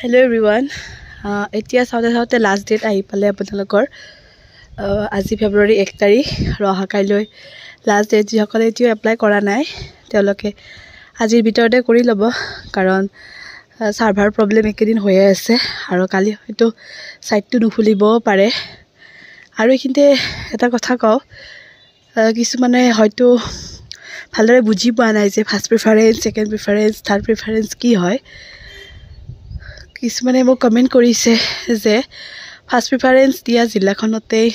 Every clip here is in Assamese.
হেল্ল' এভৰিৱান uh, এতিয়া চাওঁতে চাওঁতে লাষ্ট ডেট আহি পালে আপোনালোকৰ uh, আজি ফেব্ৰুৱাৰী এক তাৰিখ আৰু অহা কাইলৈ লাষ্ট ডেট যিসকলে এতিয়াও এপ্লাই কৰা নাই তেওঁলোকে আজিৰ ভিতৰতে কৰি ল'ব কাৰণ ছাৰ্ভাৰ uh, প্ৰব্লেম একেদিন হৈয়ে আছে আৰু কালি হয়তো ছাইটটো নুখুলিবও পাৰে আৰু এইখিনিতে এটা কথা কওঁ কিছুমানে হয়তো ভালদৰে বুজি পোৱা নাই যে first preference second preference third preference কি হয় কিছুমানে মোক কমেণ্ট কৰিছে যে ফাৰ্ষ্ট প্ৰিফাৰেঞ্চ দিয়া জিলাখনতেই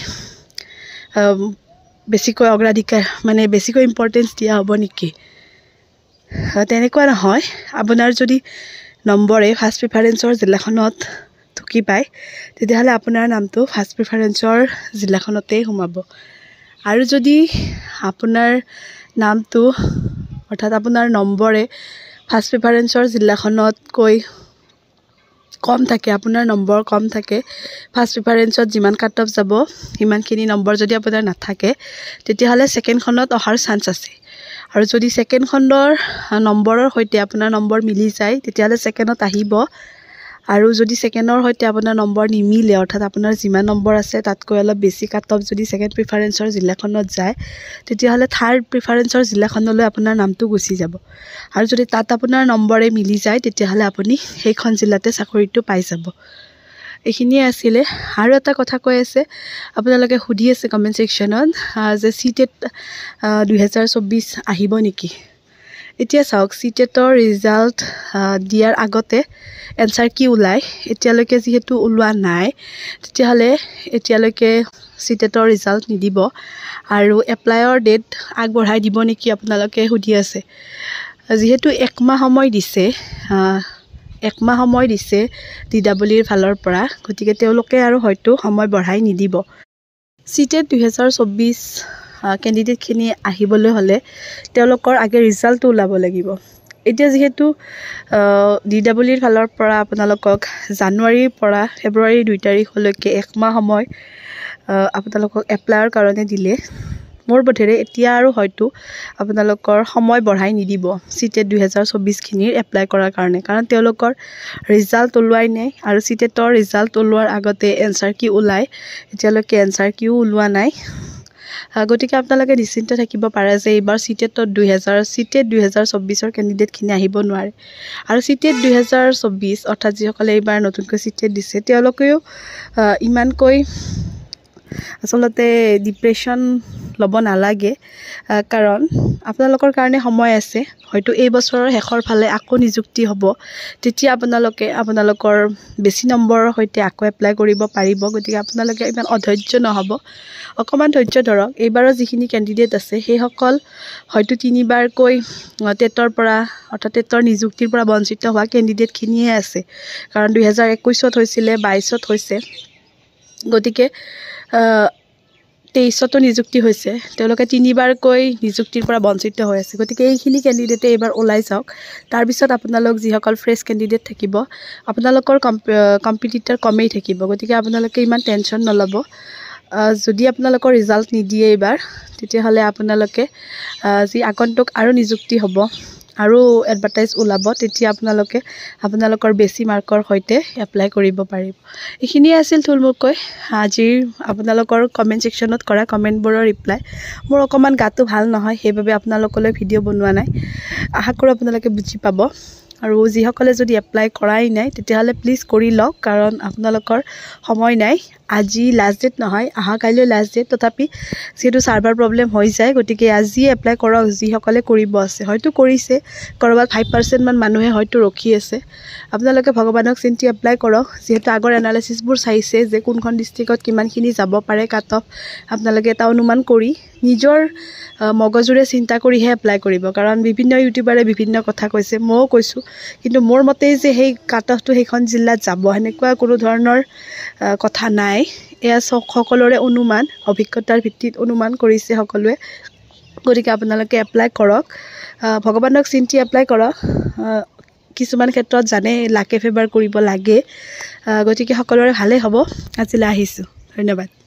বেছিকৈ অগ্ৰাধিকাৰ মানে বেছিকৈ ইম্পৰ্টেঞ্চ দিয়া হ'ব নেকি তেনেকুৱা নহয় আপোনাৰ যদি নম্বৰে ফাৰ্ষ্ট প্ৰিফাৰেঞ্চৰ জিলাখনত ঢুকি পায় তেতিয়াহ'লে আপোনাৰ নামটো ফাৰ্ষ্ট প্ৰিফাৰেঞ্চৰ জিলাখনতেই সোমাব আৰু যদি আপোনাৰ নামটো অৰ্থাৎ আপোনাৰ নম্বৰে ফাৰ্ষ্ট প্ৰিফাৰেঞ্চৰ জিলাখনতকৈ কম থাকে আপোনাৰ নম্বৰ কম থাকে ফাৰ্ষ্ট প্ৰিফাৰেঞ্চত যিমান কাট অফ যাব সিমানখিনি নম্বৰ যদি আপোনাৰ নাথাকে তেতিয়াহ'লে ছেকেণ্ডখনত অহাৰ চান্স আছে আৰু যদি ছেকেণ্ডখনৰ নম্বৰৰ সৈতে আপোনাৰ নম্বৰ মিলি যায় তেতিয়াহ'লে ছেকেণ্ডত আহিব আৰু যদি ছেকেণ্ডৰ সৈতে আপোনাৰ নম্বৰ নিমিলে অৰ্থাৎ আপোনাৰ যিমান নম্বৰ আছে তাতকৈ অলপ বেছি কাট অফ যদি ছেকেণ্ড প্ৰিফাৰেঞ্চৰ জিলাখনত যায় তেতিয়াহ'লে থাৰ্ড প্ৰিফাৰেঞ্চৰ জিলাখনলৈ আপোনাৰ নামটো গুচি যাব আৰু যদি তাত আপোনাৰ নম্বৰে মিলি যায় তেতিয়াহ'লে আপুনি সেইখন জিলাতে চাকৰিটো পাই যাব এইখিনিয়ে আছিলে আৰু এটা কথা কৈ আছে আপোনালোকে সুধি আছে কমেণ্ট ছেকশ্যনত যে চি টেট e দুহেজাৰ চৌব্বিছ আহিব নেকি এতিয়া চাওক চি টেটৰ ৰিজাল্ট দিয়াৰ আগতে এনচাৰ কি ওলায় এতিয়ালৈকে যিহেতু ওলোৱা নাই তেতিয়াহ'লে এতিয়ালৈকে চি টেটৰ ৰিজাল্ট নিদিব আৰু এপ্লাইৰ ডেট আগবঢ়াই দিব নেকি আপোনালোকে সুধি আছে যিহেতু একমাহ সময় দিছে একমাহ সময় দিছে ডি ডাব্লিউৰ ফালৰ পৰা গতিকে তেওঁলোকে আৰু হয়তো সময় বঢ়াই নিদিব চি টেট দুহেজাৰ চৌবিছ কেণ্ডিডেটখিনি আহিবলৈ হ'লে তেওঁলোকৰ আগে ৰিজাল্টটো ওলাব লাগিব এতিয়া যিহেতু ডি ইৰ ফালৰ পৰা আপোনালোকক জানুৱাৰীৰ পৰা ফেব্ৰুৱাৰী দুই তাৰিখলৈকে একমাহ সময় আপোনালোকক এপ্লাইৰ কাৰণে দিলে মোৰ বোধেৰে এতিয়া আৰু হয়তো আপোনালোকৰ সময় বঢ়াই নিদিব চি টেট দুহেজাৰ চৌবিছখিনিৰ এপ্লাই কৰাৰ কাৰণে কাৰণ তেওঁলোকৰ ৰিজাল্ট ওলোৱাই নাই আৰু চি টেটৰ ৰিজাল্ট ওলোৱাৰ আগতে এনচাৰ কি ওলায় এতিয়ালৈকে এনচাৰ কিও ওলোৱা নাই গতিকে আপোনালোকে নিশ্চিন্ত থাকিব পাৰে যে এইবাৰ চি টেটত দুহেজাৰ চি টেট দুহেজাৰ চৌবিছৰ কেণ্ডিডেটখিনি আহিব নোৱাৰে আৰু চি টেট দুহেজাৰ চৌবিছ অৰ্থাৎ যিসকলে এইবাৰ নতুনকৈ চি টেট দিছে তেওঁলোকেও ইমানকৈ আচলতে ডিপ্ৰেশ্যন ল'ব নালাগে কাৰণ আপোনালোকৰ কাৰণে সময় আছে হয়তো এই বছৰৰ শেষৰ ফালে আকৌ নিযুক্তি হ'ব তেতিয়া আপোনালোকে আপোনালোকৰ বেছি নম্বৰৰ সৈতে আকৌ এপ্লাই কৰিব পাৰিব গতিকে আপোনালোকে ইমান অধৈৰ্য নহ'ব অকণমান ধৈৰ্য ধৰক এইবাৰৰ যিখিনি কেণ্ডিডেট আছে সেইসকল হয়তো তিনিবাৰকৈ টেটৰ পৰা অৰ্থাৎ টেটৰ নিযুক্তিৰ পৰা বঞ্চিত হোৱা কেণ্ডিডেটখিনিয়ে আছে কাৰণ দুহেজাৰ একৈছত হৈছিলে বাইছত হৈছে গতিকে তেইছতো নিযুক্তি হৈছে তেওঁলোকে তিনিবাৰকৈ নিযুক্তিৰ পৰা বঞ্চিত হৈ আছে গতিকে এইখিনি কেণ্ডিডেটে এইবাৰ ওলাই যাওক তাৰপিছত আপোনালোক যিসকল ফ্ৰেছ কেণ্ডিডেট থাকিব আপোনালোকৰ কম্পিটিটাৰ কমেই থাকিব গতিকে আপোনালোকে ইমান টেনশ্যন নল'ব যদি আপোনালোকৰ ৰিজাল্ট নিদিয়ে এইবাৰ তেতিয়াহ'লে আপোনালোকে যি আগন্তুক আৰু নিযুক্তি হ'ব আৰু এডভাৰটাইজ ওলাব তেতিয়া আপোনালোকে আপোনালোকৰ বেছি মাৰ্কৰ সৈতে এপ্লাই কৰিব পাৰিব এইখিনিয়ে আছিল থুলমূলকৈ আজিৰ আপোনালোকৰ কমেণ্ট ছেকশ্যনত কৰা কমেণ্টবোৰৰ ৰিপ্লাই মোৰ অকণমান গাটো ভাল নহয় সেইবাবে আপোনালোকলৈ ভিডিঅ' বনোৱা নাই আশা কৰোঁ আপোনালোকে বুজি পাব আৰু যিসকলে যদি এপ্লাই কৰাই নাই তেতিয়াহ'লে প্লিজ কৰি লওক কাৰণ আপোনালোকৰ সময় নাই আজি লাষ্ট ডেট নহয় অহা কাইলৈ লাষ্ট ডেট তথাপি যিহেতু ছাৰ্ভাৰ প্ৰব্লেম হৈ যায় গতিকে আজি এপ্লাই কৰক যিসকলে কৰিব আছে হয়তো কৰিছে ক'ৰবাত ফাইভ পাৰ্চেণ্টমান মানুহে হয়তো ৰখি আছে আপোনালোকে ভগৱানক চিন্তি এপ্লাই কৰক যিহেতু আগৰ এনালিচিছবোৰ চাইছে যে কোনখন ডিষ্ট্ৰিক্টত কিমানখিনি যাব পাৰে কাট অফ আপোনালোকে এটা অনুমান কৰি নিজৰ মগজুৰে চিন্তা কৰিহে এপ্লাই কৰিব কাৰণ বিভিন্ন ইউটিউবাৰে বিভিন্ন কথা কৈছে ময়ো কৈছোঁ কিন্তু মোৰ মতেই যে সেই কাট অফটো সেইখন জিলাত যাব সেনেকুৱা কোনো ধৰণৰ কথা নাই নাই এয়া সকলোৰে অনুমান অভিজ্ঞতাৰ ভিত্তিত অনুমান কৰিছে সকলোৱে গতিকে আপোনালোকে এপ্লাই কৰক ভগৱানক চিন্তি এপ্লাই কৰক কিছুমান ক্ষেত্ৰত জানে লাকে ফেভাৰ কৰিব লাগে গতিকে সকলোৰে ভালেই হ'ব আজিলৈ আহিছোঁ ধন্যবাদ